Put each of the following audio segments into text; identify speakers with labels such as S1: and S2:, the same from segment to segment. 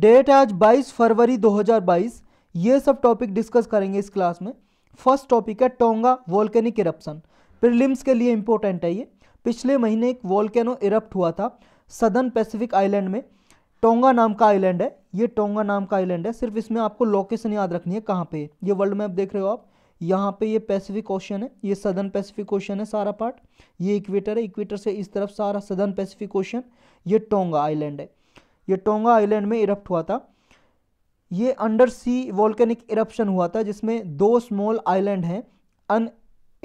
S1: date है आज 22 फरवरी 2022 ये सब टॉपिक डिस्कस करेंगे इस क्लास में फर्स्ट टॉपिक है टोंगा वॉल्केनिक इरप्शन प्रिलिम्स के लिए इंपॉर्टेंट है ये पिछले महीने एक वॉल्केनो इरप्ट हुआ था सदर्न पैसिफिक आइलैंड में टोंगा नाम का आइलैंड है ये टोंगा नाम का आइलैंड है सिर्फ इसमें आपको लोकेशन याद रखनी है कहाँ पे ये वर्ल्ड मैप देख रहे हो आप यहाँ पे ये पैसिफिक ओशन है ये सदर्न पैसिफिक ओशन है सारा पार्ट ये इक्वेटर है इक्वेटर से इस तरफ सारा सदर्न पैसिफिक ओशन ये टोंगा आइलैंड है ये टोंगा आइलैंड में इरप्ट हुआ था ये अंडर सी वॉल्केनिक इरप्शन हुआ था जिसमें दो स्मॉल आइलैंड हैं अन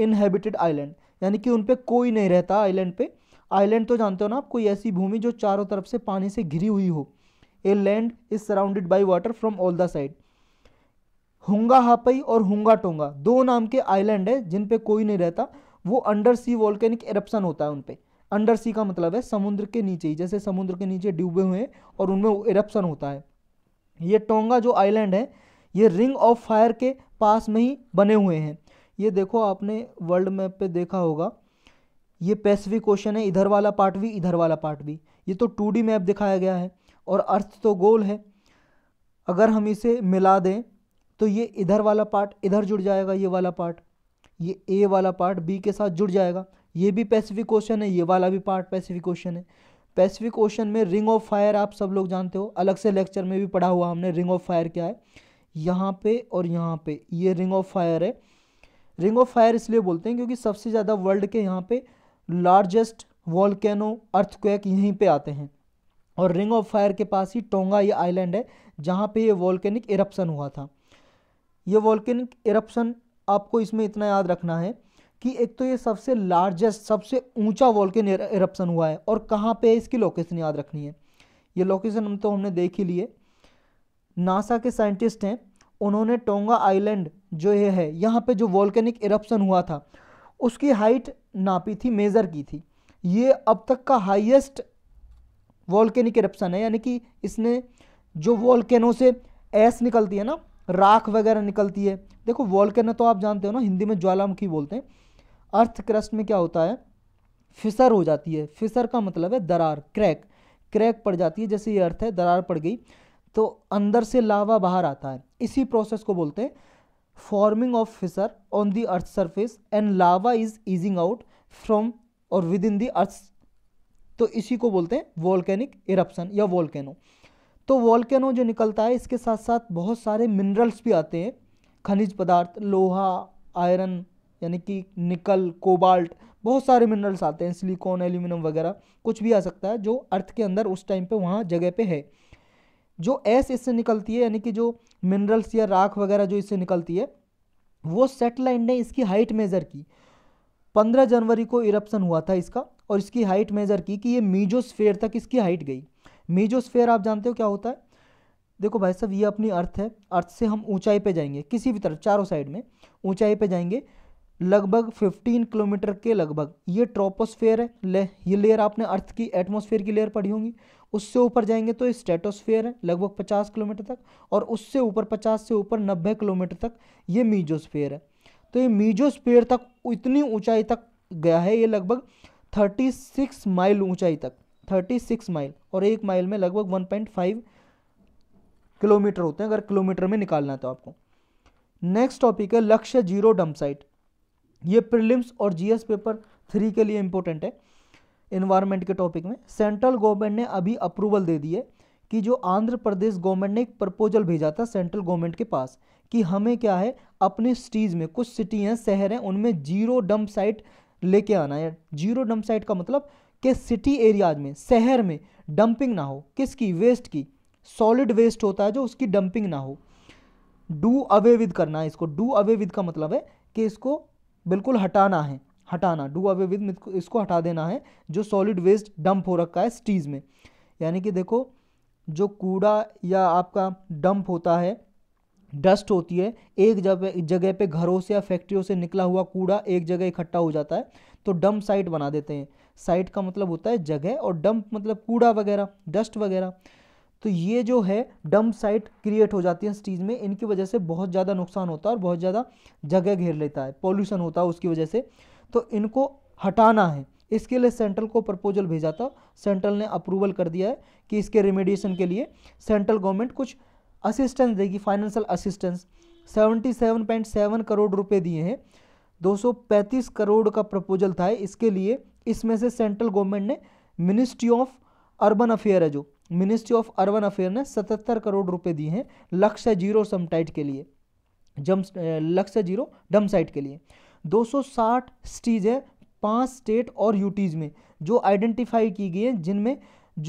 S1: इनहेबिटेड आइलैंड यानी कि उन पर कोई नहीं रहता आइलैंड पे आइलैंड तो जानते हो ना आप कोई ऐसी भूमि जो चारों तरफ से पानी से घिरी हुई हो a land is surrounded by water from all the side Hunga Haapai और हुंगा टोंगा दो नाम के आइलैंड है जिन पे कोई नहीं रहता वो अंडर सी वॉल्केनिक इरप्शन होता है उन पर अंडर सी का मतलब है समुद्र के नीचे ही जैसे समुद्र के नीचे डूबे हुए हैं और उनमें इरप्शन होता है ये टोंगा जो आइलैंड है ये रिंग ऑफ फायर के पास में ही बने हुए हैं ये देखो आपने वर्ल्ड मैप पे देखा होगा ये पैसिफिक ओशन है इधर वाला पार्ट भी इधर वाला पार्ट भी ये तो टू मैप दिखाया गया है और अर्थ तो गोल है अगर हम इसे मिला दें तो ये इधर वाला पार्ट इधर जुड़ जाएगा ये वाला पार्ट ये ए वाला पार्ट बी के साथ जुड़ जाएगा ये भी पैसिफिक क्वेश्चन है ये वाला भी पार्ट पैसिफिक क्वेश्चन है पैसिफिक क्वेश्चन में रिंग ऑफ फायर आप सब लोग जानते हो अलग से लेक्चर में भी पढ़ा हुआ हमने रिंग ऑफ फायर क्या है यहाँ पे और यहाँ पे ये रिंग ऑफ फायर है रिंग ऑफ फायर इसलिए बोलते हैं क्योंकि सबसे ज़्यादा वर्ल्ड के यहाँ पे लार्जेस्ट वॉलकैनो अर्थक्वेक यहीं पे आते हैं और रिंग ऑफ फायर के पास ही टोंगा ये आइलैंड है जहाँ पे ये वॉल्केनिक इरप्शन हुआ था ये वॉल्केनिक इरप्शन आपको इसमें इतना याद रखना है कि एक तो ये सबसे लार्जेस्ट सबसे ऊंचा वॉल्केन इरप्शन हुआ है और कहाँ पे इसकी लोकेशन याद रखनी है ये लोकेशन हम तो हमने देख ही लिए नासा के साइंटिस्ट हैं उन्होंने टोंगा आइलैंड जो ये है यहाँ पे जो वॉल्केनिक इरप्शन हुआ था उसकी हाइट नापी थी मेज़र की थी ये अब तक का हाइएस्ट वॉल्केनिक इरप्शन है यानी कि इसने जो वॉल्केनो से ऐस निकलती है ना राख वगैरह निकलती है देखो वॉल्केनो तो आप जानते हो ना हिंदी में ज्वालामुखी बोलते हैं अर्थ क्रस्ट में क्या होता है फिसर हो जाती है फिसर का मतलब है दरार क्रैक क्रैक पड़ जाती है जैसे ये अर्थ है दरार पड़ गई तो अंदर से लावा बाहर आता है इसी प्रोसेस को बोलते हैं forming of fissure on the earth surface and lava is oozing out from और विद इन दी अर्थ तो इसी को बोलते हैं वॉल्केनिक इरप्शन या वॉल्केनो तो वॉल्केनो जो निकलता है इसके साथ साथ बहुत सारे मिनरल्स भी आते हैं खनिज पदार्थ लोहा आयरन यानी कि निकल कोबाल्ट बहुत सारे मिनरल्स आते हैं सिलिकॉन एल्यूमिनियम वगैरह कुछ भी आ सकता है जो अर्थ के अंदर उस टाइम पे वहाँ जगह पे है जो एस इससे निकलती है यानी कि जो मिनरल्स या राख वगैरह जो इससे निकलती है वो सेटेलाइट ने इसकी हाइट मेज़र की पंद्रह जनवरी को इरप्सन हुआ था इसका और इसकी हाइट मेज़र की कि ये मीजोस्फेयर तक इसकी हाइट गई मीजोस्फेयर आप जानते हो क्या होता है देखो भाई साहब ये अपनी अर्थ है अर्थ से हम ऊंचाई पे जाएंगे किसी भी तरफ चारों साइड में ऊंचाई पे जाएंगे लगभग 15 किलोमीटर के लगभग ये ट्रोपोस्फेयर है ले, ये लेयर आपने अर्थ की एटमोसफेयर की लेयर पढ़ी होंगी उससे ऊपर जाएंगे तो स्टेटोस्फेयर है लगभग 50 किलोमीटर तक और उससे ऊपर 50 से ऊपर 90 किलोमीटर तक ये मीजोस्फेयर है तो ये मीजोस्फेयर तक इतनी ऊंचाई तक गया है ये लगभग 36 माइल ऊँचाई तक थर्टी माइल और एक माइल में लगभग वन किलोमीटर होते हैं अगर किलोमीटर में निकालना है तो आपको नेक्स्ट टॉपिक है लक्ष्य जीरो डम्पसाइट ये प्रिलिम्स और जीएस पेपर थ्री के लिए इम्पोर्टेंट है इन्वायरमेंट के टॉपिक में सेंट्रल गवर्नमेंट ने अभी अप्रूवल दे दी है कि जो आंध्र प्रदेश गवर्नमेंट ने एक प्रपोजल भेजा था सेंट्रल गवर्नमेंट के पास कि हमें क्या है अपने सिटीज़ में कुछ सिटी हैं शहर हैं उनमें जीरो डंप साइट लेके आना है जीरो डंप साइट का मतलब कि सिटी एरियाज में शहर में डंपिंग ना हो किसकी वेस्ट की सॉलिड वेस्ट होता है जो उसकी डंपिंग ना हो डू अवे विद करना है इसको डू अवे विद का मतलब है कि इसको बिल्कुल हटाना है हटाना डू अवे विद इसको हटा देना है जो सॉलिड वेस्ट डंप हो रखा है स्टीज में यानी कि देखो जो कूड़ा या आपका डंप होता है डस्ट होती है एक जगह जगह पे घरों से या फैक्ट्रियों से निकला हुआ कूड़ा एक जगह इकट्ठा हो जाता है तो डंप साइट बना देते हैं साइट का मतलब होता है जगह और डंप मतलब कूड़ा वगैरह डस्ट वगैरह तो ये जो है डंप साइट क्रिएट हो जाती है सिटीज़ में इनकी वजह से बहुत ज़्यादा नुकसान होता है और बहुत ज़्यादा जगह घेर लेता है पॉल्यूशन होता है उसकी वजह से तो इनको हटाना है इसके लिए सेंट्रल को प्रपोजल भेजा था सेंट्रल ने अप्रूवल कर दिया है कि इसके रिमेडिएशन के लिए सेंट्रल गवर्नमेंट कुछ असिस्टेंस देगी फाइनेंशियल असिस्टेंस 77.7 करोड़ रुपए दिए हैं 235 करोड़ का प्रपोजल था इसके लिए इसमें से सेंट्रल गवर्नमेंट ने मिनिस्ट्री ऑफ अर्बन अफेयर है जो मिनिस्ट्री ऑफ अर्बन अफेयर ने सतहत्तर करोड़ रुपए दिए हैं लक्ष्य जीरो समटाइट के लिए जम लक्ष्य जीरो डम साइट के लिए 260 स्टीज है पांच स्टेट और यूटीज में जो आइडेंटिफाई की गई हैं जिनमें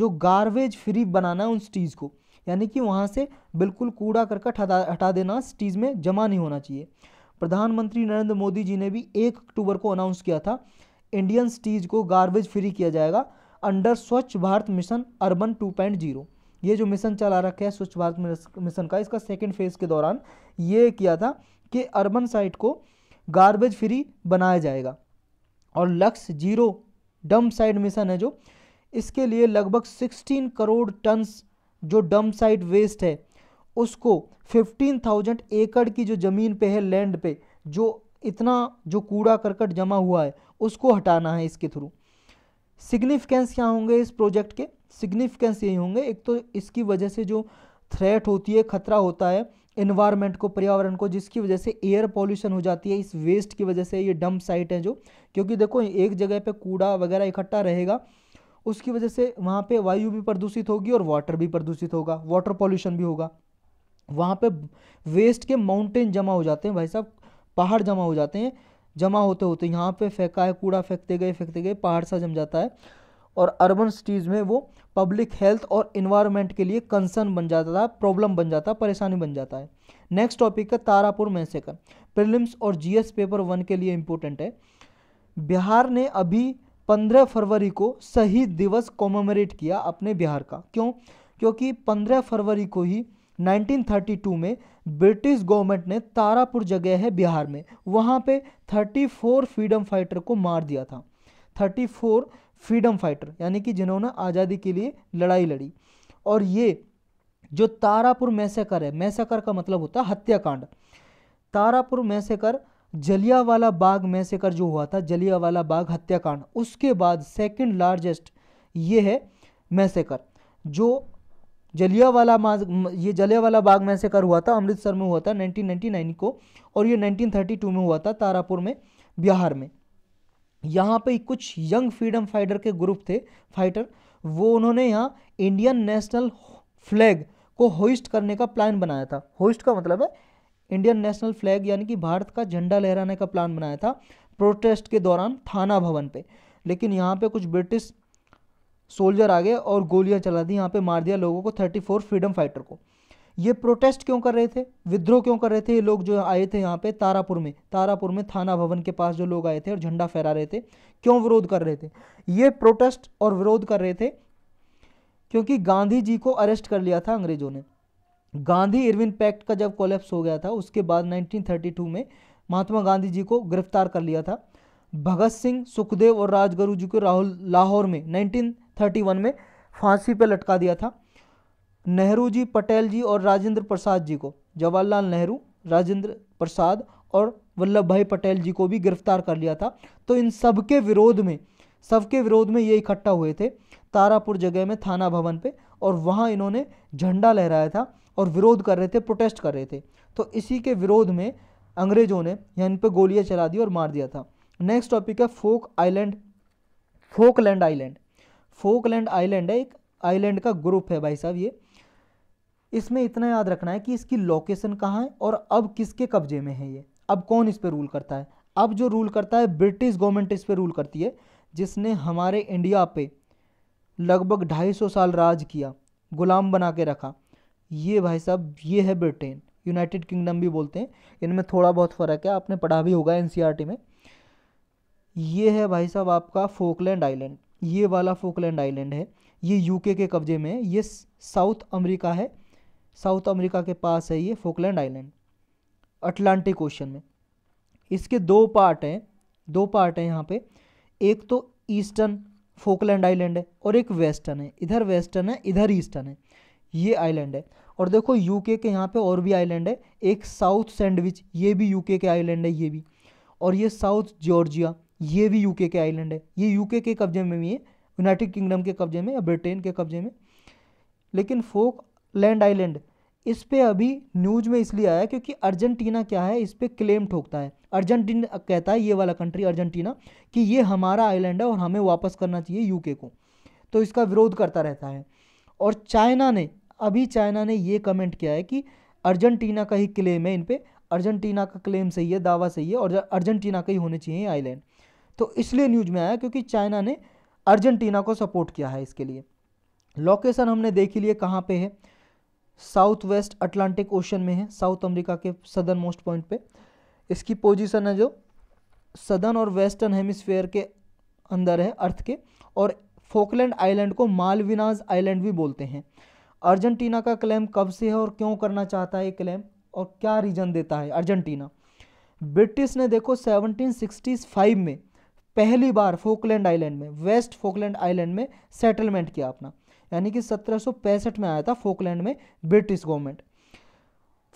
S1: जो गार्बेज फ्री बनाना है उन सिटीज़ को यानी कि वहाँ से बिल्कुल कूड़ा करकट हटा हटा देना सिटीज़ में जमा नहीं होना चाहिए प्रधानमंत्री नरेंद्र मोदी जी ने भी एक अक्टूबर को अनाउंस किया था इंडियन सिटीज़ को गार्बेज फ्री किया जाएगा under Swachh Bharat mission urban two point zero ये जो मिशन चला रखे है स्वच्छ भारत मिशन का इसका सेकेंड फेज के दौरान ये किया था कि अर्बन साइट को गार्बेज फ्री बनाया जाएगा और लक्ष्य जीरो डम साइड मिशन है जो इसके लिए लगभग 16 करोड़ टन्स जो डम साइड वेस्ट है उसको 15,000 एकड़ की जो ज़मीन पे है लैंड पे जो इतना जो कूड़ा करकट जमा हुआ है उसको हटाना है इसके थ्रू सिग्निफिकेंस क्या होंगे इस प्रोजेक्ट के सिग्निफिकेंस यही होंगे एक तो इसकी वजह से जो थ्रेट होती है खतरा होता है इन्वायरमेंट को पर्यावरण को जिसकी वजह से एयर पॉल्यूशन हो जाती है इस वेस्ट की वजह से ये डंप साइट है जो क्योंकि देखो एक जगह पे कूड़ा वगैरह इकट्ठा रहेगा उसकी वजह से वहाँ पे वायु भी प्रदूषित होगी और वाटर भी प्रदूषित होगा वाटर पॉल्यूशन भी होगा वहाँ पर वेस्ट के माउंटेन जमा हो जाते हैं भाई साहब पहाड़ जमा हो जाते हैं जमा होते होते यहाँ पे फेंका है कूड़ा फेंकते गए फेंकते गए पहाड़ सा जम जाता है और अर्बन सिटीज़ में वो पब्लिक हेल्थ और इन्वायरमेंट के लिए कंसर्न बन जाता था प्रॉब्लम बन जाता परेशानी बन जाता है नेक्स्ट टॉपिक है तारापुर मैसेकर का प्रिलिम्स और जी पेपर वन के लिए इम्पोर्टेंट है बिहार ने अभी पंद्रह फरवरी को शहीद दिवस कॉमेमोरेट किया अपने बिहार का क्यों क्योंकि पंद्रह फरवरी को ही 1932 में ब्रिटिश गवर्नमेंट ने तारापुर जगह है बिहार में वहाँ पे 34 फ्रीडम फाइटर को मार दिया था 34 फ्रीडम फाइटर यानी कि जिन्होंने आज़ादी के लिए लड़ाई लड़ी और ये जो तारापुर मैसेकर है मैसेकर का मतलब होता है हत्याकांड तारापुर मैसेकर जलियावाला बाग मैसेकर जो हुआ था जलियावाला बाग हत्याकांड उसके बाद सेकंड लार्जेस्ट ये है मैसेकर जो जलिया वाला ये जलिया वाला बाग में कर हुआ था अमृतसर में हुआ था 1999 को और ये 1932 में हुआ था तारापुर में बिहार में यहाँ पे कुछ यंग फ्रीडम फाइटर के ग्रुप थे फाइटर वो उन्होंने यहाँ इंडियन नेशनल फ्लैग को होइस्ट करने का प्लान बनाया था होइस्ट का मतलब है इंडियन नेशनल फ्लैग यानी कि भारत का झंडा लहराने का प्लान बनाया था प्रोटेस्ट के दौरान थाना भवन पे लेकिन यहाँ पे कुछ ब्रिटिश सोल्जर आ गए और गोलियां चला दी यहाँ पे मार दिया लोगों को थर्टी फोर फ्रीडम फाइटर को ये प्रोटेस्ट क्यों कर रहे थे विद्रोह क्यों कर रहे थे ये लोग जो आए थे यहाँ पे तारापुर में तारापुर में थाना भवन के पास जो लोग आए थे और झंडा फहरा रहे थे क्यों विरोध कर रहे थे ये प्रोटेस्ट और विरोध कर रहे थे क्योंकि गांधी जी को अरेस्ट कर लिया था अंग्रेजों ने गांधी इरविन पैक्ट का जब कोलेप्स हो गया था उसके बाद नाइनटीन में महात्मा गांधी जी को गिरफ्तार कर लिया था भगत सिंह सुखदेव और राजगुरु जी को राहुल लाहौर में नाइनटीन थर्टी वन में फांसी पर लटका दिया था नेहरू जी पटेल जी और राजेंद्र प्रसाद जी को जवाहरलाल नेहरू राजेंद्र प्रसाद और वल्लभ भाई पटेल जी को भी गिरफ्तार कर लिया था तो इन सब के विरोध में सबके विरोध में ये इकट्ठा हुए थे तारापुर जगह में थाना भवन पे और वहाँ इन्होंने झंडा लहराया था और विरोध कर रहे थे प्रोटेस्ट कर रहे थे तो इसी के विरोध में अंग्रेज़ों ने इन पर गोलियाँ चला दी और मार दिया था नेक्स्ट टॉपिक है Falk island Falkland island Falkland island है एक आइलैंड का ग्रुप है भाई साहब ये इसमें इतना याद रखना है कि इसकी लोकेशन कहाँ है और अब किसके कब्जे में है ये अब कौन इस पर रूल करता है अब जो रूल करता है ब्रिटिश गवर्नमेंट इस पर रूल करती है जिसने हमारे इंडिया पे लगभग 250 साल राज किया गुलाम बना के रखा ये भाई साहब ये है ब्रिटेन यूनाइटेड किंगडम भी बोलते हैं इनमें थोड़ा बहुत फ़र्क है आपने पढ़ा भी होगा एन e में ये है भाई साहब आपका फोकलैंड आइलैंड ये वाला फोकलैंड आइलैंड है ये यूके के कब्जे में है ये साउथ अमेरिका है साउथ अमेरिका के पास है ये फोकलैंड आइलैंड अटलांटिक ओशन में इसके दो पार्ट हैं दो पार्ट हैं यहाँ पे एक तो ईस्टर्न फोकलैंड आइलैंड है और एक वेस्टर्न है इधर वेस्टर्न है इधर ईस्टर्न है ये आइलैंड है और देखो यूके के यहाँ पे और भी आइलैंड है एक साउथ सैंडविच ये भी यूके के आइलैंड है ये भी और ये साउथ जॉर्जिया ये भी यूके के आइलैंड है ये यूके के कब्जे में भी है यूनाइटेड किंगडम के कब्जे में या ब्रिटेन के कब्जे में लेकिन फोक लैंड आइलैंड इस पर अभी न्यूज में इसलिए आया क्योंकि अर्जेंटीना क्या है इस पर क्लेम ठोकता है अर्जेंटीना कहता है ये वाला कंट्री अर्जेंटीना कि ये हमारा आइलैंड है और हमें वापस करना चाहिए यूके को तो इसका विरोध करता रहता है और चाइना ने अभी चाइना ने ये कमेंट किया है कि अर्जेंटीना का ही क्लेम है इन पर अर्जेंटीना का क्लेम सही है दावा सही है और अर्जेंटीना का ही होने चाहिए आइलैंड तो इसलिए न्यूज में आया क्योंकि चाइना ने अर्जेंटीना को सपोर्ट किया है इसके लिए लोकेशन हमने देख ही लिए कहाँ पे है साउथ वेस्ट अटलांटिक ओशन में है साउथ अमेरिका के सदर्न मोस्ट पॉइंट पे इसकी पोजीशन है जो सदर्न और वेस्टर्न हेमिसफेयर के अंदर है अर्थ के और फोकलैंड आइलैंड को मालविनाज आइलैंड भी बोलते हैं अर्जेंटीना का क्लेम कब से है और क्यों करना चाहता है ये क्लेम और क्या रीजन देता है अर्जेंटीना ब्रिटिश ने देखो सेवनटीन में पहली बार फोकलैंड आइलैंड में वेस्ट फोकलैंड आइलैंड में सेटलमेंट किया अपना यानी कि सत्रह में आया था फोकलैंड में ब्रिटिश गवर्नमेंट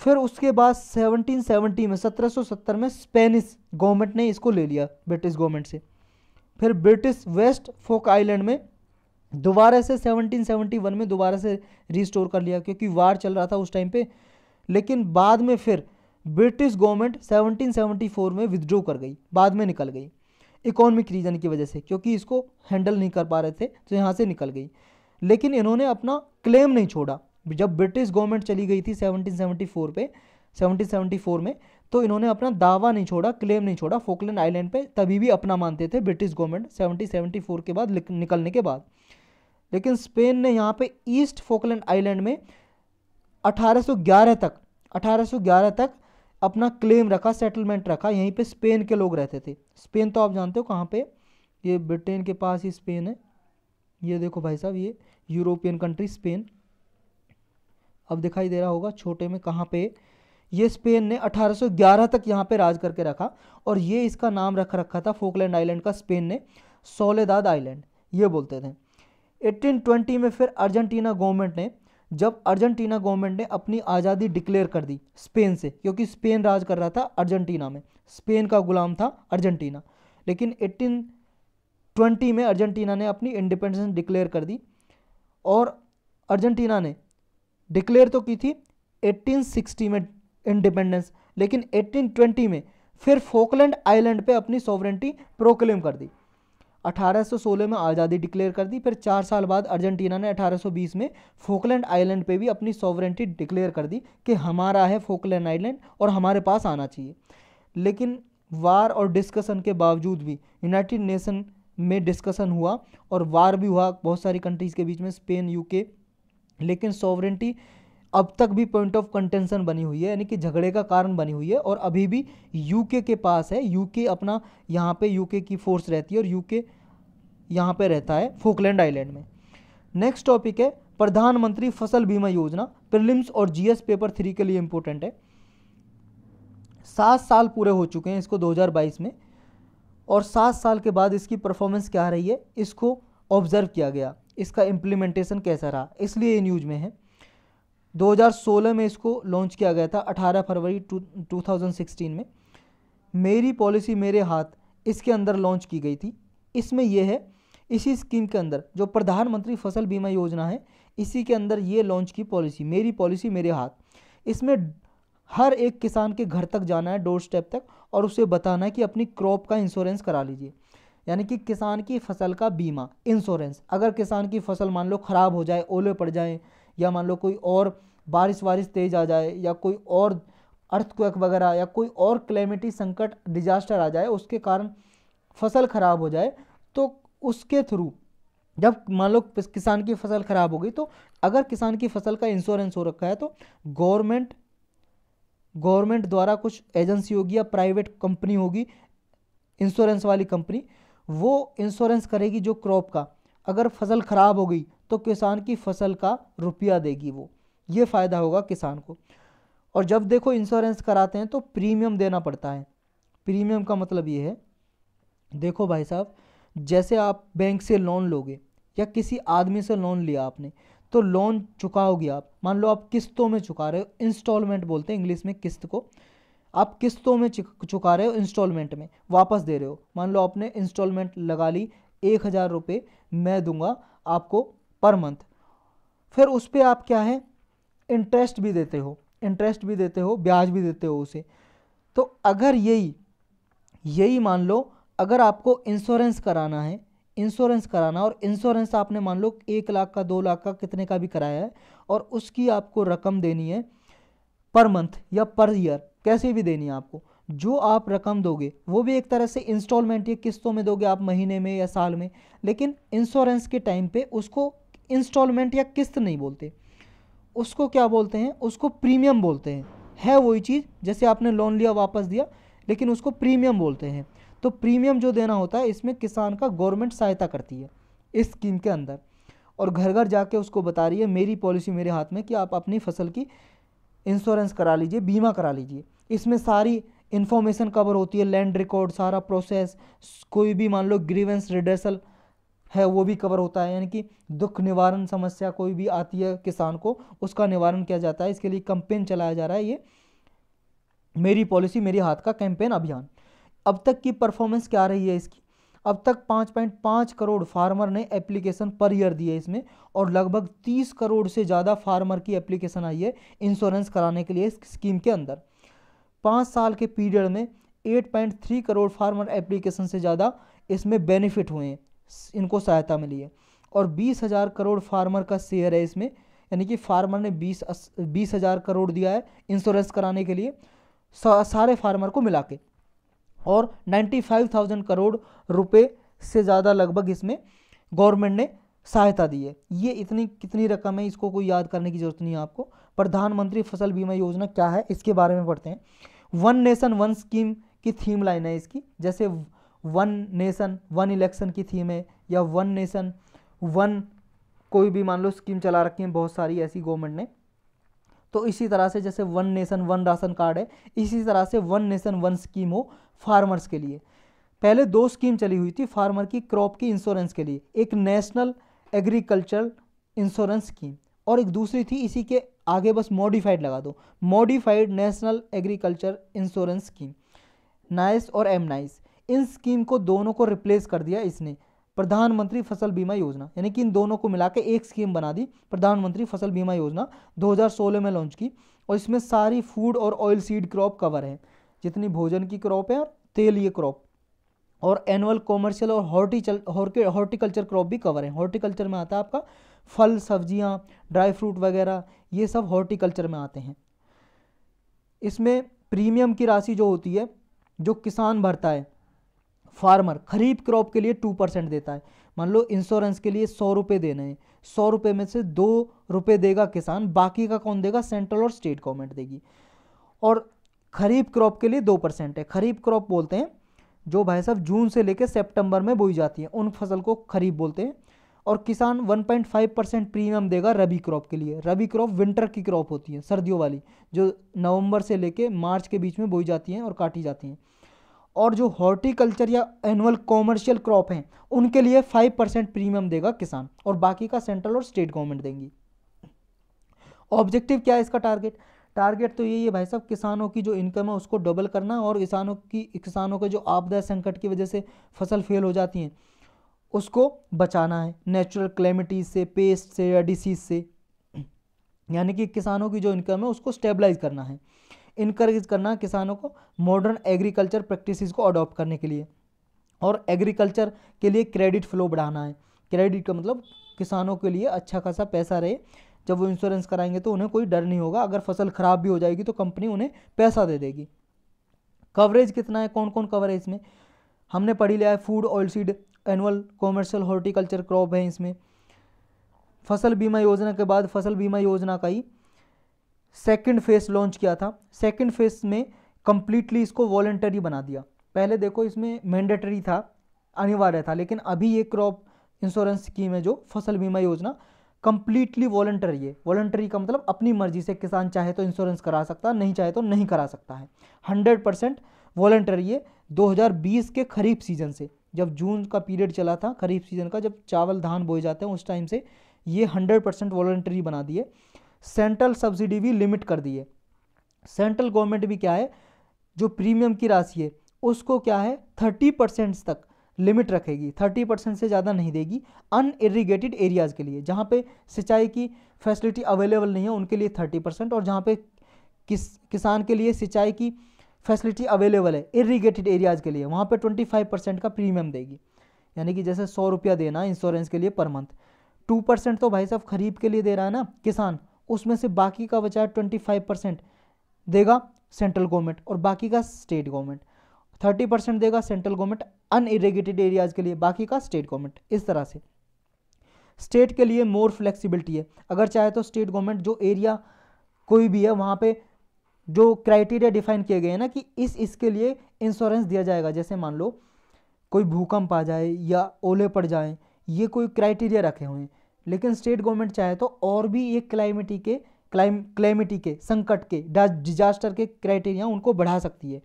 S1: फिर उसके बाद 1770 में 1770 में स्पेनिश गवर्नमेंट ने इसको ले लिया ब्रिटिश गवर्नमेंट से फिर ब्रिटिश वेस्ट फोक आइलैंड में दोबारा से 1771 में दोबारा से रिस्टोर कर लिया क्योंकि वार चल रहा था उस टाइम पे लेकिन बाद में फिर ब्रिटिश गवर्नमेंट 1774 में विदड्रो कर गई बाद में निकल गई इकोनॉमिक रीज़न की वजह से क्योंकि इसको हैंडल नहीं कर पा रहे थे तो यहाँ से निकल गई लेकिन इन्होंने अपना क्लेम नहीं छोड़ा जब ब्रिटिश गवर्नमेंट चली गई थी 1774 पे 1774 में तो इन्होंने अपना दावा नहीं छोड़ा क्लेम नहीं छोड़ा फोकलैंड आइलैंड पे तभी भी अपना मानते थे ब्रिटिश गवर्नमेंट 1774 के बाद निकलने के बाद लेकिन स्पेन ने यहाँ पे ईस्ट फोकलैंड आइलैंड में 1811 तक 1811 तक अपना क्लेम रखा सेटलमेंट रखा यहीं पे स्पेन के लोग रहते थे स्पेन तो आप जानते हो कहाँ पे ये ब्रिटेन के पास ही स्पेन है ये देखो भाई साहब ये यूरोपियन कंट्री स्पेन अब दिखाई दे रहा होगा छोटे में कहाँ पे ये स्पेन ने 1811 तक यहाँ पे राज करके रखा और ये इसका नाम रख रखा था फोकलैंड आइलैंड का स्पेन ने सोलेदाद आइलैंड ये बोलते थे एट्टीन में फिर अर्जेंटीना गवर्नमेंट ने जब अर्जेंटीना गवर्नमेंट ने अपनी आज़ादी डिक्लेयर कर दी स्पेन से क्योंकि स्पेन राज कर रहा था अर्जेंटीना में स्पेन का गुलाम था अर्जेंटीना लेकिन 1820 में अर्जेंटीना ने अपनी इंडिपेंडेंस डिक्लेयर कर दी और अर्जेंटीना ने डिक्लेयर तो की थी 1860 में इंडिपेंडेंस लेकिन 1820 में फिर फोकलैंड आइलैंड पे अपनी सॉवरेंटी प्रोक्लेम कर दी 1816 में आज़ादी डिक्लेयर कर दी फिर चार साल बाद अर्जेंटीना ने 1820 में फोकलैंड आइलैंड पे भी अपनी सॉवरेंटी डिक्लेयर कर दी कि हमारा है फोकलैंड आइलैंड और हमारे पास आना चाहिए लेकिन वार और डिस्कशन के बावजूद भी यूनाइटेड नेशन में डिस्कशन हुआ और वार भी हुआ बहुत सारी कंट्रीज़ के बीच में स्पेन यूके लेकिन सॉवरेंटी अब तक भी पॉइंट ऑफ कंटेंशन बनी हुई है यानी कि झगड़े का कारण बनी हुई है और अभी भी यूके के पास है यूके अपना यहाँ पे यूके की फोर्स रहती है और यूके यहाँ पे रहता है फोकलैंड आइलैंड में नेक्स्ट टॉपिक है प्रधानमंत्री फसल बीमा योजना प्रिलिम्स और जीएस पेपर थ्री के लिए इंपॉर्टेंट है सात साल पूरे हो चुके हैं इसको 2022 में और सात साल के बाद इसकी परफॉर्मेंस क्या रही है इसको ऑब्जर्व किया गया इसका इम्प्लीमेंटेशन कैसा रहा इसलिए ये न्यूज में है 2016 में इसको लॉन्च किया गया था 18 फरवरी 2016 में मेरी पॉलिसी मेरे हाथ इसके अंदर लॉन्च की गई थी इसमें यह है इसी स्कीम के अंदर जो प्रधानमंत्री फसल बीमा योजना है इसी के अंदर ये लॉन्च की पॉलिसी मेरी पॉलिसी मेरे हाथ इसमें हर एक किसान के घर तक जाना है डोर स्टेप तक और उसे बताना है कि अपनी क्रॉप का इंश्योरेंस करा लीजिए यानी कि किसान की फसल का बीमा इंश्योरेंस अगर किसान की फसल मान लो ख़राब हो जाए ओले पड़ जाए या मान लो कोई और बारिश वारिश तेज आ जाए या कोई और अर्थक्वेक वगैरह या कोई और क्लेमिटी संकट डिजास्टर आ जाए उसके कारण फसल ख़राब हो जाए तो उसके थ्रू जब मान लो किसान की फसल खराब हो गई तो अगर किसान की फसल का इंश्योरेंस हो रखा है तो गवर्नमेंट गवर्नमेंट द्वारा कुछ एजेंसी होगी या प्राइवेट कंपनी होगी इंश्योरेंस वाली कंपनी वो इंश्योरेंस करेगी जो क्रॉप का अगर फसल ख़राब हो गई तो किसान की फसल का रुपया देगी वो ये फ़ायदा होगा किसान को और जब देखो इंश्योरेंस कराते हैं तो प्रीमियम देना पड़ता है प्रीमियम का मतलब ये है देखो भाई साहब जैसे आप बैंक से लोन लोगे या किसी आदमी से लोन लिया आपने तो लोन चुकाओगे आप मान लो आप किस्तों में चुका रहे हो इंस्टॉलमेंट बोलते हैं इंग्लिश में किस्त को आप किस्तों में चुका रहे हो इंस्टॉलमेंट में वापस दे रहे हो मान लो आपने इंस्टॉलमेंट लगा ली एक हज़ार रुपये मैं दूंगा आपको पर मंथ फिर उस पर आप क्या है इंटरेस्ट भी देते हो इंटरेस्ट भी देते हो ब्याज भी देते हो उसे तो अगर यही यही मान लो अगर आपको इंश्योरेंस कराना है इंश्योरेंस कराना और इंश्योरेंस आपने मान लो एक लाख का दो लाख का कितने का भी कराया है और उसकी आपको रकम देनी है पर मंथ या पर ईयर कैसे भी देनी है आपको जो आप रकम दोगे वो भी एक तरह से इंस्टॉलमेंट या किस्तों में दोगे आप महीने में या साल में लेकिन इंश्योरेंस के टाइम पे उसको इंस्टॉलमेंट या किस्त नहीं बोलते उसको क्या बोलते हैं उसको प्रीमियम बोलते हैं है वही चीज़ जैसे आपने लोन लिया वापस दिया लेकिन उसको प्रीमियम बोलते हैं तो प्रीमियम जो देना होता है इसमें किसान का गवर्नमेंट सहायता करती है इस स्कीम के अंदर और घर घर जाके उसको बता रही है मेरी पॉलिसी मेरे हाथ में कि आप अपनी फसल की इंश्योरेंस करा लीजिए बीमा करा लीजिए इसमें सारी इन्फॉर्मेशन कवर होती है लैंड रिकॉर्ड सारा प्रोसेस कोई भी मान लो ग्रीवेंस रिडर्सल है वो भी कवर होता है यानी कि दुख निवारण समस्या कोई भी आती है किसान को उसका निवारण किया जाता है इसके लिए कंपेन चलाया जा रहा है ये मेरी पॉलिसी मेरे हाथ का कैंपेन अभियान अब तक की परफॉर्मेंस क्या रही है इसकी अब तक 5.5 करोड़ फार्मर ने एप्लीकेशन पर ईयर दिए इसमें और लगभग 30 करोड़ से ज़्यादा फार्मर की एप्लीकेशन आई है इंश्योरेंस कराने के लिए इस स्कीम के अंदर पाँच साल के पीरियड में 8.3 करोड़ फार्मर एप्लीकेशन से ज़्यादा इसमें बेनिफिट हुए हैं इनको सहायता मिली है और बीस हज़ार करोड़ फार्मर का शेयर है इसमें यानी कि फार्मर ने बीस बीस हज़ार करोड़ दिया है इंश्योरेंस कराने के लिए सारे फार्मर को मिला के और 95,000 करोड़ रुपए से ज़्यादा लगभग इसमें गवर्नमेंट ने सहायता दी है ये इतनी कितनी रकम है इसको कोई याद करने की जरूरत नहीं है आपको प्रधानमंत्री फसल बीमा योजना क्या है इसके बारे में पढ़ते हैं वन नेशन वन स्कीम की थीम लाइन है इसकी जैसे वन नेशन वन इलेक्शन की थीम है या वन नेशन वन कोई भी मान लो स्कीम चला रखी है बहुत सारी ऐसी गवर्नमेंट ने तो इसी तरह से जैसे one nation one ration card है इसी तरह से वन नेशन वन स्कीम हो फार्मर्स के लिए पहले दो स्कीम चली हुई थी फार्मर की क्रॉप की इंश्योरेंस के लिए एक नेशनल एग्रीकल्चर इंश्योरेंस स्कीम और एक दूसरी थी इसी के आगे बस मॉडिफाइड लगा दो modified national agriculture insurance scheme NAIS और एम नाइस इन स्कीम को दोनों को रिप्लेस कर दिया इसने प्रधानमंत्री फसल बीमा योजना यानी कि इन दोनों को मिला के एक स्कीम बना दी प्रधानमंत्री फसल बीमा योजना 2016 में लॉन्च की और इसमें सारी फूड और ऑयल सीड क्रॉप कवर है जितनी भोजन की क्रॉप है और ये क्रॉप और एनुअल कॉमर्शियल और हॉर्टीचल हॉर्टिकल्चर क्रॉप भी कवर है हॉर्टिकल्चर में आता है आपका फल सब्जियाँ ड्राई फ्रूट वगैरह ये सब हॉर्टिकल्चर में आते हैं इसमें प्रीमियम की राशि जो होती है जो किसान भरता है फार्मर खरीफ क्रॉप के लिए टू परसेंट देता है मान लो इंश्योरेंस के लिए सौ रुपये देने हैं सौ रुपये में से दो रुपये देगा किसान बाकी का कौन देगा सेंट्रल और स्टेट गवर्नमेंट देगी और खरीफ क्रॉप के लिए दो परसेंट है खरीफ क्रॉप बोलते हैं जो भाई साहब जून से लेकर सेप्टेम्बर में बोई जाती है उन फसल को खरीफ बोलते हैं और किसान वन परसेंट प्रीमियम देगा रबी क्रॉप के लिए रबी क्रॉप विंटर की क्रॉप होती है सर्दियों वाली जो नवम्बर से लेकर मार्च के बीच में बोई जाती हैं और काटी जाती हैं और जो हॉर्टिकल्चर या एनुअल कॉमर्शियल क्रॉप हैं उनके लिए फाइव परसेंट प्रीमियम देगा किसान और बाकी का सेंट्रल और स्टेट गवर्नमेंट देंगी ऑब्जेक्टिव क्या है इसका टारगेट टारगेट तो यही है भाई साहब किसानों की जो इनकम है उसको डबल करना और किसानों की किसानों के जो आपदा संकट की वजह से फसल फेल हो जाती हैं उसको बचाना है नेचुरल क्लेमिटीज से पेस्ट से या डिसीज से यानी कि किसानों की जो इनकम है उसको स्टेबलाइज करना है इनक्रेज करना किसानों को मॉडर्न एग्रीकल्चर प्रैक्टिस को अडॉप्ट करने के लिए और एग्रीकल्चर के लिए क्रेडिट फ्लो बढ़ाना है क्रेडिट का मतलब किसानों के लिए अच्छा खासा पैसा रहे जब वो इंश्योरेंस कराएंगे तो उन्हें कोई डर नहीं होगा अगर फसल ख़राब भी हो जाएगी तो कंपनी उन्हें पैसा दे देगी कवरेज कितना है कौन कौन कवर है इसमें हमने पढ़ी लिया है food oil seed annual commercial horticulture crop है इसमें फसल बीमा योजना के बाद फसल बीमा योजना का ही सेकंड फेज लॉन्च किया था सेकंड फेज में कंप्लीटली इसको वॉलेंटरी बना दिया पहले देखो इसमें मैंडेटरी था अनिवार्य था लेकिन अभी ये क्रॉप इंश्योरेंस स्कीम है जो फसल बीमा योजना कंप्लीटली वॉलेंटरी है वॉलेंटरी का मतलब अपनी मर्जी से किसान चाहे तो इंश्योरेंस करा सकता है नहीं चाहे तो नहीं करा सकता है हंड्रेड परसेंट वॉलेंटरी है बीस के खरीफ सीजन से जब जून का पीरियड चला था खरीफ सीजन का जब चावल धान बोए जाते हैं उस टाइम से ये हंड्रेड परसेंट वॉलेंटरी बना दिए सेंट्रल सब्सिडी भी लिमिट कर दी है सेंट्रल गवर्नमेंट भी क्या है जो प्रीमियम की राशि है उसको क्या है थर्टी परसेंट तक लिमिट रखेगी थर्टी परसेंट से ज़्यादा नहीं देगी अन इरीगेटेड एरियाज़ के लिए जहाँ पे सिंचाई की फैसिलिटी अवेलेबल नहीं है उनके लिए थर्टी परसेंट और जहाँ पे किस किसान के लिए सिंचाई की फैसिलिटी अवेलेबल है इरीगेटेड एरियाज़ के लिए वहाँ पे ट्वेंटी फाइव परसेंट का प्रीमियम देगी यानी कि जैसे सौ रुपया देना इंश्योरेंस के लिए पर मंथ टू परसेंट तो भाई साहब खरीफ के लिए दे रहा है ना किसान उसमें से बाकी का बचा ट्वेंटी फाइव परसेंट देगा सेंट्रल गवर्नमेंट और बाकी का स्टेट गवर्नमेंट थर्टी परसेंट देगा सेंट्रल गवर्नमेंट इरेगेटेड एरियाज के लिए बाकी का स्टेट गवर्नमेंट इस तरह से स्टेट के लिए मोर फ्लेक्सिबिलिटी है अगर चाहे तो स्टेट गवर्नमेंट जो एरिया कोई भी है वहाँ पे जो क्राइटेरिया डिफाइन किए गए हैं ना कि इस इसके लिए इंश्योरेंस दिया जाएगा जैसे मान लो कोई भूकंप आ जाए या ओले पड़ जाए ये कोई क्राइटेरिया रखे हुए हैं लेकिन स्टेट गवर्नमेंट चाहे तो और भी एक क्लाइमेटी के क्लाइम क्लाइमेटी के संकट के डिजास्टर के क्राइटेरिया उनको बढ़ा सकती है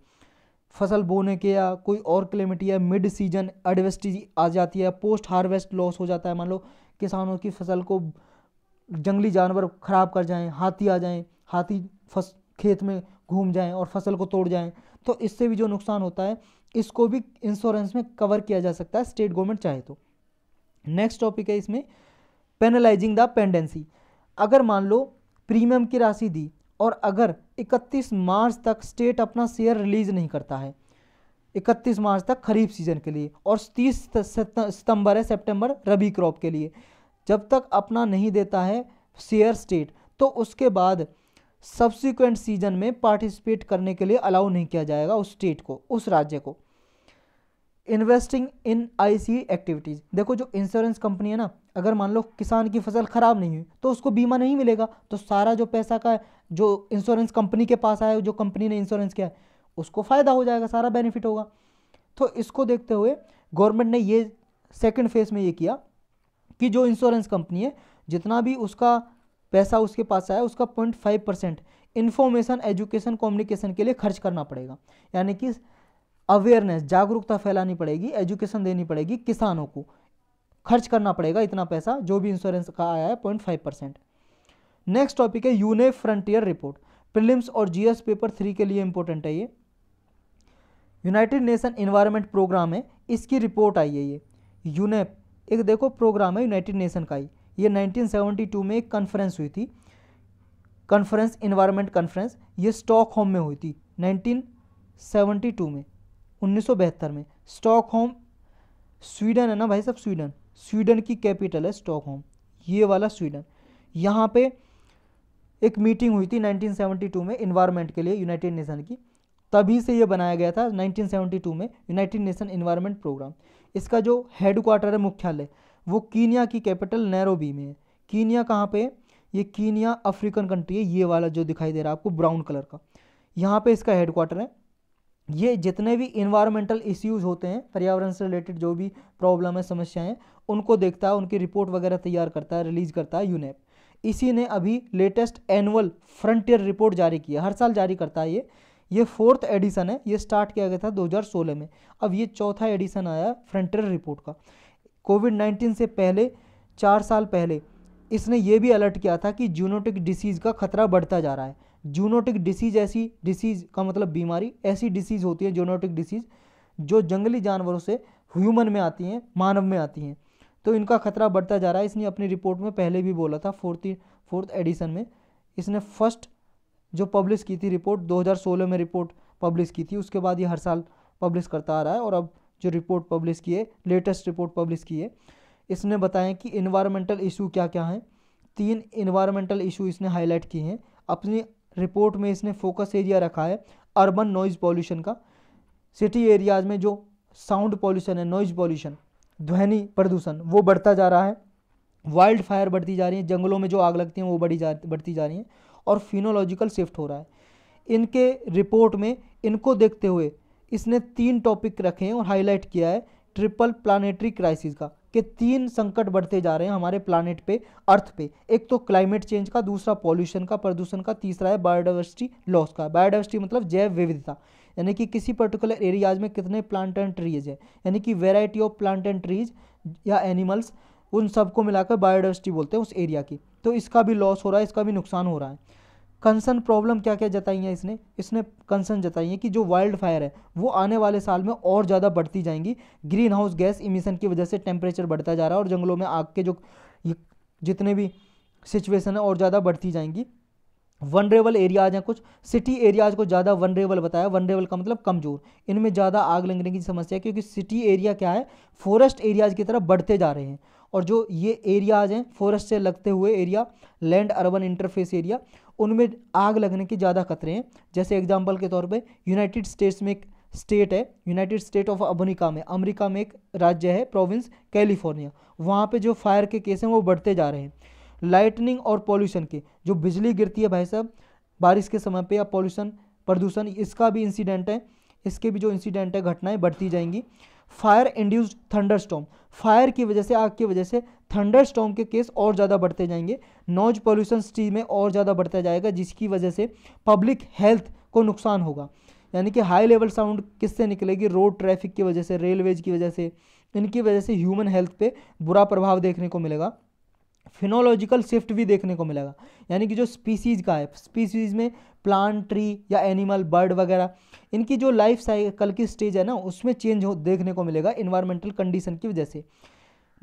S1: फसल बोने के या कोई और क्लाइमेटी या मिड सीजन एडवेस्टी आ जाती है पोस्ट हार्वेस्ट लॉस हो जाता है मान लो किसानों की फसल को जंगली जानवर ख़राब कर जाएं हाथी आ जाएं हाथी फस खेत में घूम जाएं और फसल को तोड़ जाएं तो इससे भी जो नुकसान होता है इसको भी इंश्योरेंस में कवर किया जा सकता है स्टेट गवर्नमेंट चाहे तो नेक्स्ट टॉपिक है इसमें पेनलाइजिंग द पेंडेंसी अगर मान लो प्रीमियम की राशि दी और अगर 31 मार्च तक स्टेट अपना शेयर रिलीज नहीं करता है 31 मार्च तक खरीफ सीजन के लिए और 30 सितंबर है सितंबर रबी क्रॉप के लिए जब तक अपना नहीं देता है शेयर स्टेट तो उसके बाद सब्सिक्वेंट सीजन में पार्टिसिपेट करने के लिए अलाउ नहीं किया जाएगा उस स्टेट को उस राज्य को इन्वेस्टिंग इन आईसी एक्टिविटीज़ देखो जो इंश्योरेंस कंपनी है ना अगर मान लो किसान की फसल ख़राब नहीं हुई तो उसको बीमा नहीं मिलेगा तो सारा जो पैसा का जो इंश्योरेंस कंपनी के पास आया जो कंपनी ने इंश्योरेंस किया है उसको फ़ायदा हो जाएगा सारा बेनिफिट होगा तो इसको देखते हुए गवर्नमेंट ने ये सेकेंड फेज़ में ये किया कि जो इंश्योरेंस कंपनी है जितना भी उसका पैसा उसके पास आया उसका point five percent information education communication के लिए खर्च करना पड़ेगा यानी कि अवेयरनेस जागरूकता फैलानी पड़ेगी एजुकेशन देनी पड़ेगी किसानों को खर्च करना पड़ेगा इतना पैसा जो भी इंश्योरेंस का आया है point five percent next topic है यूने फ्रंटियर रिपोर्ट प्रिलिम्स और जीएस पेपर थ्री के लिए इंपॉर्टेंट है ये यूनाइटेड नेशन इन्वायरमेंट प्रोग्राम है इसकी रिपोर्ट आई है ये यूनेप एक देखो प्रोग्राम है यूनाइटेड नेशन का ही ये 1972 में एक कॉन्फ्रेंस हुई थी कॉन्फ्रेंस इन्वायरमेंट कॉन्फ्रेंस ये स्टॉकहोम में हुई थी 1972 में उन्नीस में स्टॉकहोम स्वीडन है ना भाई साहब स्वीडन स्वीडन की कैपिटल है स्टॉकहोम ये वाला स्वीडन यहाँ पे एक मीटिंग हुई थी 1972 में इन्वायरमेंट के लिए यूनाइटेड नेशन की तभी से ये बनाया गया था 1972 में यूनाइटेड नेशन इन्वायरमेंट प्रोग्राम इसका जो हेड क्वार्टर है मुख्यालय वो कीनिया की कैपिटल नैरोबी में है कीनिया कहाँ पे है ये कीनिया अफ्रीकन कंट्री है ये वाला जो दिखाई दे रहा है आपको ब्राउन कलर का यहाँ पे इसका हेड क्वार्टर है ये जितने भी इन्वायरमेंटल इश्यूज होते हैं पर्यावरण से रिलेटेड जो भी प्रॉब्लम है समस्याएं उनको देखता है उनकी रिपोर्ट वगैरह तैयार करता है रिलीज करता है यूनेप इसी ने अभी लेटेस्ट एनुअल फ्रंटियर रिपोर्ट जारी की है हर साल जारी करता है ये ये फोर्थ एडिशन है ये स्टार्ट किया गया था 2016 में अब ये चौथा एडिशन आया फ्रंटियर रिपोर्ट का कोविड 19 से पहले चार साल पहले इसने ये भी अलर्ट किया था कि जूनोटिक डिसीज़ का खतरा बढ़ता जा रहा है जूनोटिक डिसीज ऐसी डिसीज का मतलब बीमारी ऐसी डिसीज होती है जूनोटिक डिसीज जो जंगली जानवरों से ह्यूमन में आती हैं मानव में आती हैं तो इनका खतरा बढ़ता जा रहा है इसने अपनी रिपोर्ट में पहले भी बोला था फोर्थ फोर्थ एडिशन में इसने फर्स्ट जो पब्लिश की थी रिपोर्ट 2016 में रिपोर्ट पब्लिश की थी उसके बाद ये हर साल पब्लिश करता आ रहा है और अब जो रिपोर्ट पब्लिश की है लेटेस्ट रिपोर्ट पब्लिश की है इसने बताया कि इन्वायरमेंटल इशू क्या क्या हैं तीन इन्वायरमेंटल इशू इसने हाईलाइट किए हैं अपनी रिपोर्ट में इसने फोकस एरिया रखा है अर्बन नॉइज़ पॉल्यूशन का सिटी एरियाज़ में जो साउंड पॉल्यूशन है नॉइज़ पॉल्यूशन ध्वनि प्रदूषण वो बढ़ता जा रहा है वाइल्ड फायर बढ़ती जा रही है जंगलों में जो आग लगती है वो बढ़ी जा बढ़ती जा रही हैं और फिनोलॉजिकल शिफ्ट हो रहा है इनके रिपोर्ट में इनको देखते हुए इसने तीन टॉपिक रखे हैं और हाईलाइट किया है ट्रिपल प्लानिटरी क्राइसिस का कि तीन संकट बढ़ते जा रहे हैं हमारे प्लानट पे अर्थ पे एक तो क्लाइमेट चेंज का दूसरा पॉल्यूशन का प्रदूषण का तीसरा है बायोडाइवर्सिटी लॉस का बायोडाइवर्सिटी मतलब जैव विविधता यानी कि किसी पर्टिकुलर एरियाज में कितने प्लांट एंड ट्रीज है यानी कि variety of plant and trees या एनिमल्स उन सबको मिलाकर बायोडाइवर्सिटी बोलते हैं उस एरिया की तो इसका भी लॉस हो रहा है इसका भी नुकसान हो रहा है कंसर्न प्रॉब्लम क्या क्या जताई है इसने इसने कंसर्न जताई है कि जो वाइल्ड फायर है वो आने वाले साल में और ज़्यादा बढ़ती जाएंगी ग्रीन हाउस गैस इमिशन की वजह से टेम्परेचर बढ़ता जा रहा है और जंगलों में आग के जो जितने भी सिचुएसन है और ज़्यादा बढ़ती जाएंगी वनरेबल एरियाज हैं कुछ सिटी एरियाज को ज़्यादा वनरेबल बताया वनरेबल का मतलब कमज़ोर इनमें ज़्यादा आग लगने की समस्या है क्योंकि सिटी एरिया क्या है फॉरेस्ट एरियाज की तरफ बढ़ते जा रहे हैं और जो ये एरियाज हैं फॉरेस्ट से लगते हुए area land urban interface area उनमें आग लगने के ज़्यादा खतरे हैं जैसे एग्जाम्पल के तौर पर यूनाइटेड स्टेट्स में एक स्टेट है यूनाइटेड स्टेट ऑफ अमरीका में अमरीका में एक राज्य है प्रोविंस कैलिफोर्निया वहाँ पर जो फायर के केस हैं वो बढ़ते जा रहे हैं लाइटनिंग और पॉल्यूशन के जो बिजली गिरती है भाई साहब बारिश के समय पे या पॉल्यूशन प्रदूषण इसका भी इंसिडेंट है इसके भी जो इंसिडेंट है घटनाएं बढ़ती जाएंगी फायर इंड्यूस्ड थंडरस्टॉम फायर की वजह से आग की वजह से थंडर स्टॉम के केस और ज़्यादा बढ़ते जाएंगे नॉइज पॉल्यूशन सिटी में और ज़्यादा बढ़ता जाएगा जिसकी वजह से पब्लिक हेल्थ को नुकसान होगा यानी कि हाई लेवल साउंड किससे निकलेगी रोड ट्रैफिक की वजह से रेलवेज की वजह से इनकी वजह से ह्यूमन हेल्थ पे बुरा प्रभाव देखने को मिलेगा फिनोलॉजिकल शिफ्ट भी देखने को मिलेगा यानी कि जो स्पीसीज़ का है स्पीसीज़ में प्लांट ट्री या एनिमल बर्ड वगैरह इनकी जो लाइफ साइकिल की स्टेज है ना उसमें चेंज हो देखने को मिलेगा इन्वायरमेंटल कंडीशन की वजह से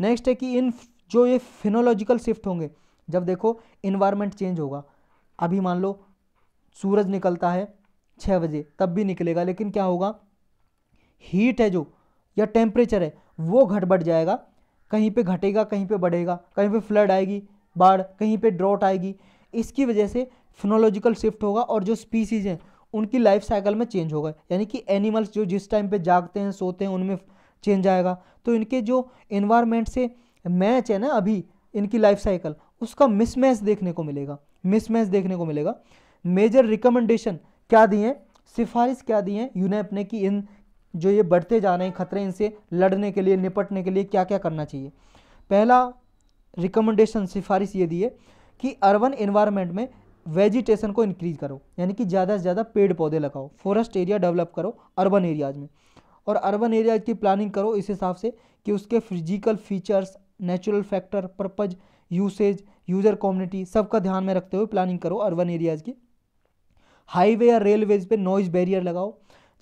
S1: नेक्स्ट है कि इन जो ये फिनोलॉजिकल शिफ्ट होंगे जब देखो इन्वायरमेंट चेंज होगा अभी मान लो सूरज निकलता है छः बजे तब भी निकलेगा लेकिन क्या होगा हीट है जो या टेम्परेचर है वो घट बढ़ जाएगा कहीं पे घटेगा कहीं पे बढ़ेगा कहीं पे फ्लड आएगी बाढ़ कहीं पे ड्रॉट आएगी इसकी वजह से फिनोलॉजिकल शिफ्ट होगा और जो स्पीसीज़ हैं उनकी लाइफ साइकिल में चेंज होगा यानी कि एनिमल्स जो जिस टाइम पे जागते हैं सोते हैं उनमें चेंज आएगा तो इनके जो इन्वायरमेंट से मैच है ना अभी इनकी लाइफ साइकिल उसका मिसमैच देखने को मिलेगा मिसमैच देखने को मिलेगा मेजर रिकमेंडेशन क्या दिए सिफारिश क्या दी है यूनेप ने कि इन जो ये बढ़ते जा रहे हैं खतरे इनसे लड़ने के लिए निपटने के लिए क्या क्या करना चाहिए पहला रिकमेंडेशन सिफारिश ये दी है कि अर्बन इन्वायरमेंट में वेजिटेशन को इंक्रीज करो यानी कि ज़्यादा से ज़्यादा पेड़ पौधे लगाओ फॉरेस्ट एरिया डेवलप करो अर्बन एरियाज में और अर्बन एरियाज की प्लानिंग करो इस हिसाब से कि उसके physical features natural factor purpose usage user community सबका ध्यान में रखते हुए प्लानिंग करो अर्बन एरियाज़ की हाईवे या रेलवेज पे नॉइज़ बैरियर लगाओ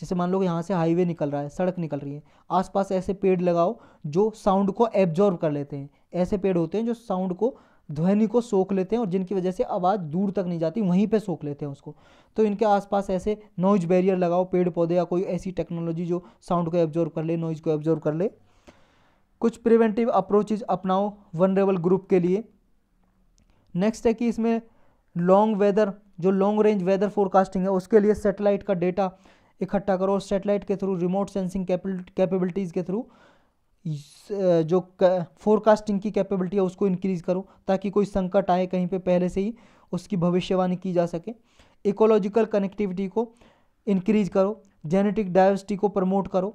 S1: जैसे मान लो यहाँ से हाईवे निकल रहा है सड़क निकल रही है आसपास ऐसे पेड़ लगाओ जो साउंड को एब्जॉर्व कर लेते हैं ऐसे पेड़ होते हैं जो साउंड को ध्वनि को सोख लेते हैं और जिनकी वजह से आवाज़ दूर तक नहीं जाती वहीं पे सोख लेते हैं उसको तो इनके आसपास ऐसे नॉइज बैरियर लगाओ पेड़ पौधे या कोई ऐसी टेक्नोलॉजी जो साउंड को एब्जॉर्व कर ले नॉइज़ को एब्जॉर्व कर ले कुछ प्रिवेंटिव अप्रोचेज अपनाओ वनरेबल ग्रुप के लिए नेक्स्ट है कि इसमें लॉन्ग वेदर जो लॉन्ग रेंज वेदर फोरकास्टिंग है उसके लिए सेटेलाइट का डेटा इकट्ठा करो सेटेलाइट के थ्रू रिमोट सेंसिंग कैपेबिलिटीज़ के थ्रू जो फोरकास्टिंग की कैपेबिलिटी है उसको इंक्रीज़ करो ताकि कोई संकट आए कहीं पे पहले से ही उसकी भविष्यवाणी की जा सके इकोलॉजिकल कनेक्टिविटी को इंक्रीज करो जेनेटिक डाइवर्सिटी को प्रमोट करो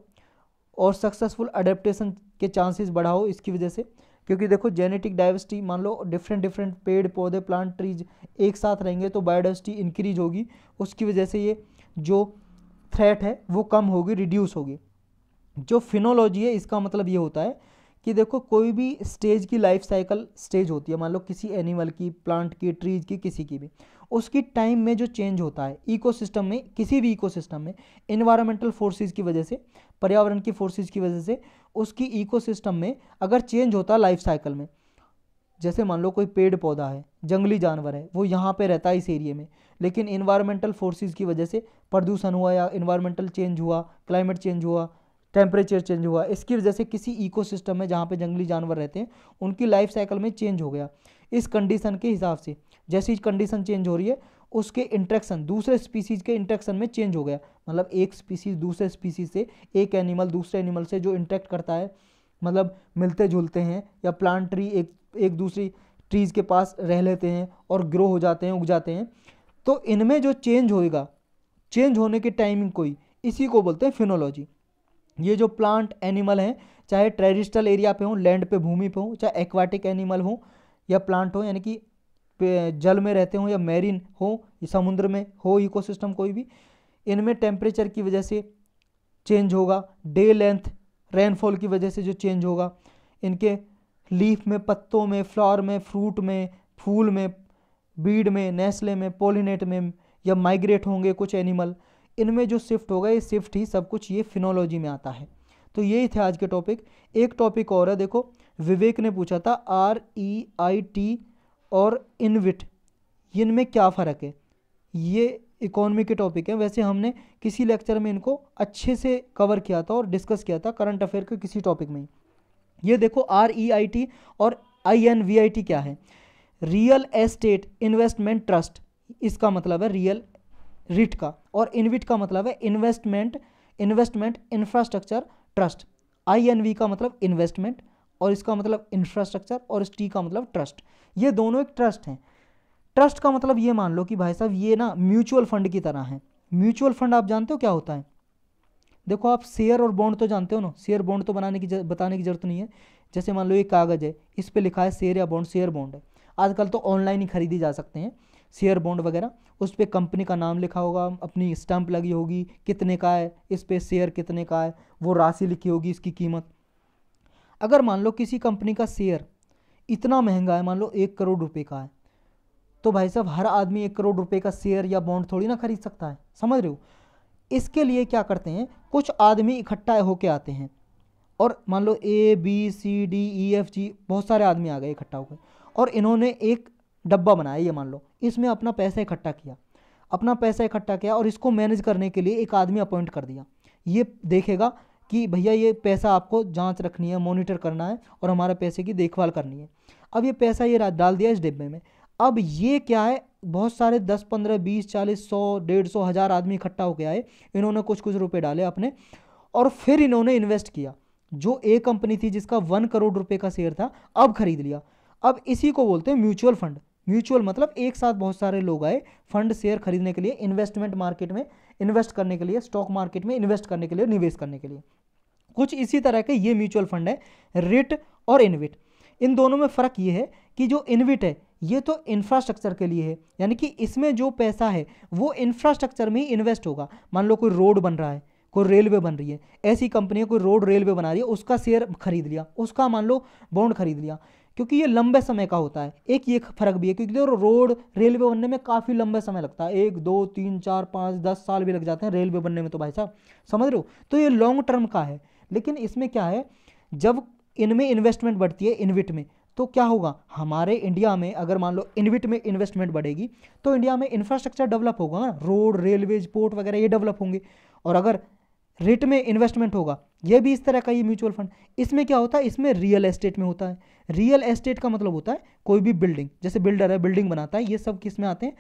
S1: और सक्सेसफुल अडेप्टेशन के चांसेस बढ़ाओ इसकी वजह से क्योंकि देखो जेनेटिक डाइवर्सिटी मान लो डिफरेंट डिफरेंट पेड़ पौधे प्लांट ट्रीज एक साथ रहेंगे तो बायोडाइवर्सिटी इंक्रीज होगी उसकी वजह से ये जो थ्रेट है वो कम होगी रिड्यूस होगी जो फिनोलॉजी है इसका मतलब ये होता है कि देखो कोई भी स्टेज की लाइफ साइकिल स्टेज होती है मान लो किसी एनिमल की प्लांट की ट्रीज की किसी की भी उसकी टाइम में जो चेंज होता है इकोसिस्टम में किसी भी इकोसिस्टम में इन्वायरमेंटल फोर्सेज की वजह से पर्यावरण की फोर्सेज की वजह से उसकी इकोसिस्टम में अगर चेंज होता है लाइफ साइकिल में जैसे मान लो कोई पेड़ पौधा है जंगली जानवर है वो यहाँ पे रहता है इस एरिए में लेकिन इन्वायरमेंटल फोर्सेज की वजह से प्रदूषण हुआ या इन्वायरमेंटल चेंज हुआ क्लाइमेट चेंज हुआ टेम्परेचर चेंज हुआ इसकी वजह से किसी इकोसिस्टम में जहाँ पे जंगली जानवर रहते हैं उनकी लाइफ साइकिल में चेंज हो गया इस कंडीशन के हिसाब से जैसी कंडीशन चेंज हो रही है उसके इंट्रैक्शन दूसरे स्पीसीज के इंट्रैक्शन में चेंज हो गया मतलब एक स्पीसीज दूसरे स्पीसीज से एक एनिमल दूसरे एनिमल से जो इंट्रैक्ट करता है मतलब मिलते जुलते हैं या प्लांट ट्री एक एक दूसरी ट्रीज़ के पास रह लेते हैं और ग्रो हो जाते हैं उग जाते हैं तो इनमें जो चेंज होएगा चेंज होने के टाइमिंग कोई इसी को बोलते हैं फिनोलॉजी ये जो प्लांट एनिमल हैं चाहे ट्रेडिशनल एरिया पे हों लैंड पे भूमि पे हों चाहे एक्वाटिक एनिमल हो या प्लांट हो यानी कि जल में रहते हों या मैरिन हो या समुद्र में हो इकोसिस्टम कोई भी इनमें टेम्परेचर की वजह से चेंज होगा डे लेंथ रेनफॉल की वजह से जो चेंज होगा इनके लीफ में पत्तों में फ्लावर में फ्रूट में फूल में बीड में नेस्ले में पोलिनेट में या माइग्रेट होंगे कुछ एनिमल इनमें जो शिफ्ट होगा ये शिफ्ट ही सब कुछ ये फिनोलॉजी में आता है तो यही थे आज के टॉपिक एक टॉपिक और है देखो विवेक ने पूछा था आर ई आई टी और इनविट इनमें क्या फ़र्क है ये इकोनॉमी के टॉपिक हैं वैसे हमने किसी लेक्चर में इनको अच्छे से कवर किया था और डिस्कस किया था करंट अफेयर के किसी टॉपिक में ये देखो आर ई आई टी और I N V I T क्या है रियल एस्टेट इन्वेस्टमेंट ट्रस्ट इसका मतलब है रियल रिट का और इनविट का मतलब है investment investment infrastructure trust I का मतलब इन्वेस्टमेंट और इसका मतलब इंफ्रास्ट्रक्चर और इस टी का मतलब ट्रस्ट ये दोनों एक ट्रस्ट हैं ट्रस्ट का मतलब ये मान लो कि भाई साहब ये ना म्यूचुअल फंड की तरह है म्यूचुअल फंड आप जानते हो क्या होता है देखो आप शेयर और बॉन्ड तो जानते हो ना शेयर बॉन्ड तो बनाने की बताने की जरूरत नहीं है जैसे मान लो ये कागज़ है इस पर लिखा है शेयर या बॉन्ड शेयर बॉन्ड है आजकल तो ऑनलाइन ही खरीदी जा सकते हैं शेयर बॉन्ड वगैरह उस पर कंपनी का नाम लिखा होगा अपनी स्टम्प लगी होगी कितने का है इस पर शेयर कितने का है वो राशि लिखी होगी इसकी कीमत अगर मान लो किसी कंपनी का शेयर इतना महंगा है मान लो एक करोड़ रुपए का है तो भाई साहब हर आदमी एक करोड़ रुपए का शेयर या बॉन्ड थोड़ी ना खरीद सकता है समझ रहे हो इसके लिए क्या करते हैं कुछ आदमी इकट्ठा होके आते हैं और मान लो A B C D E F G बहुत सारे आदमी आ गए इकट्ठा होकर और इन्होंने एक डब्बा बनाया ये मान लो इसमें अपना पैसा इकट्ठा किया अपना पैसा इकट्ठा किया और इसको मैनेज करने के लिए एक आदमी अपॉइंट कर दिया ये देखेगा कि भैया ये पैसा आपको जांच रखनी है मॉनिटर करना है और हमारे पैसे की देखभाल करनी है अब ये पैसा ये डाल दिया इस डिब्बे में अब ये क्या है बहुत सारे दस पंद्रह बीस चालीस सौ डेढ़ सौ हज़ार आदमी इकट्ठा हो गया इन्होंने कुछ कुछ रुपए डाले अपने और फिर इन्होंने इन्वेस्ट किया जो ए कंपनी थी जिसका वन करोड़ रुपये का शेयर था अब खरीद लिया अब इसी को बोलते हैं म्यूचुअल फंड म्यूचुअल मतलब एक साथ बहुत सारे लोग आए फंड शेयर खरीदने के लिए इन्वेस्टमेंट मार्केट में इन्वेस्ट करने के लिए स्टॉक मार्केट में इन्वेस्ट करने के लिए निवेश करने के लिए कुछ इसी तरह के ये म्यूचुअल फंड है रिट और इनविट इन दोनों में फ़र्क ये है कि जो इनविट है ये तो इंफ्रास्ट्रक्चर के लिए है यानी कि इसमें जो पैसा है वो इंफ्रास्ट्रक्चर में ही इन्वेस्ट होगा मान लो कोई रोड बन रहा है कोई रेलवे बन रही है ऐसी कंपनी कोई रोड रेलवे बना रही है उसका शेयर खरीद लिया उसका मान लो बॉन्ड खरीद लिया क्योंकि ये लंबे समय का होता है एक ये फर्क भी है क्योंकि देखो रोड रेलवे बनने में काफ़ी लंबे समय लगता है एक दो तीन चार पाँच दस साल भी लग जाते हैं रेलवे बनने में तो भाई साहब समझ रहे हो तो ये लॉन्ग टर्म का है लेकिन इसमें क्या है जब इनमें इन्वेस्टमेंट बढ़ती है इन्विट में तो क्या होगा हमारे इंडिया में अगर मान लो इन्विट में इन्वेस्टमेंट बढ़ेगी तो इंडिया में इंफ्रास्ट्रक्चर डेवलप होगा ना रोड रेलवे पोर्ट वगैरह ये डेवलप होंगे और अगर रिट में इन्वेस्टमेंट होगा ये भी इस तरह का ये म्यूचुअल फंड इसमें क्या होता है इसमें रियल एस्टेट में होता है रियल एस्टेट का मतलब होता है कोई भी बिल्डिंग जैसे बिल्डर है बिल्डिंग बनाता है ये सब किस में आते हैं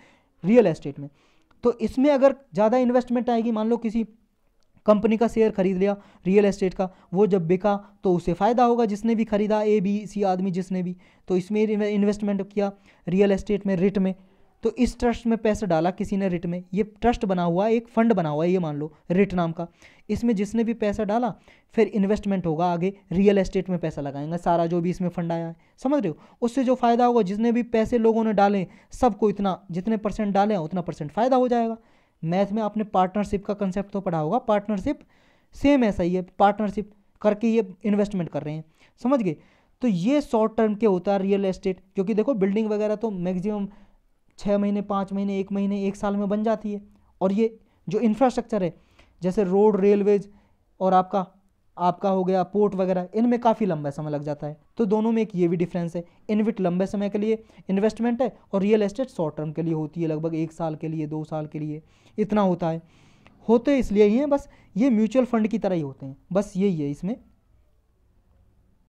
S1: रियल एस्टेट में तो इसमें अगर ज़्यादा इन्वेस्टमेंट आएगी मान लो किसी कंपनी का शेयर खरीद लिया रियल एस्टेट का वो जब बिका तो उसे फ़ायदा होगा जिसने भी खरीदा ए बी सी आदमी जिसने भी तो इसमें इन्वेस्टमेंट किया रियल एस्टेट में रिट में तो इस ट्रस्ट में पैसा डाला किसी ने रिट में ये ट्रस्ट बना हुआ है एक फंड बना हुआ है ये मान लो रिट नाम का इसमें जिसने भी पैसा डाला फिर इन्वेस्टमेंट होगा आगे रियल एस्टेट में पैसा लगाएंगे सारा जो भी इसमें फंड आया है समझ रहे हो उससे जो फ़ायदा होगा जितने भी पैसे लोगों ने डाले सबको इतना जितने परसेंट डाले उतना परसेंट फ़ायदा हो जाएगा मैथ में आपने पार्टनरशिप का कंसेप्ट तो पढ़ा होगा पार्टनरशिप सेम ऐसा ही है पार्टनरशिप करके ये इन्वेस्टमेंट कर रहे हैं समझ गए तो ये शॉर्ट टर्म के होता है रियल एस्टेट क्योंकि देखो बिल्डिंग वगैरह तो मैक्सिमम छः महीने पाँच महीने एक महीने एक साल में बन जाती है और ये जो इंफ्रास्ट्रक्चर है जैसे रोड रेलवेज और आपका आपका हो गया पोर्ट वगैरह इनमें काफ़ी लंबा समय लग जाता है तो दोनों में एक ये भी डिफरेंस है इनविट लंबे समय के लिए इन्वेस्टमेंट है और रियल एस्टेट शॉर्ट टर्म के लिए होती है लगभग एक साल के लिए दो साल के लिए इतना होता है होते इसलिए ही हैं बस ये म्यूचुअल फंड की तरह ही होते हैं बस यही है इसमें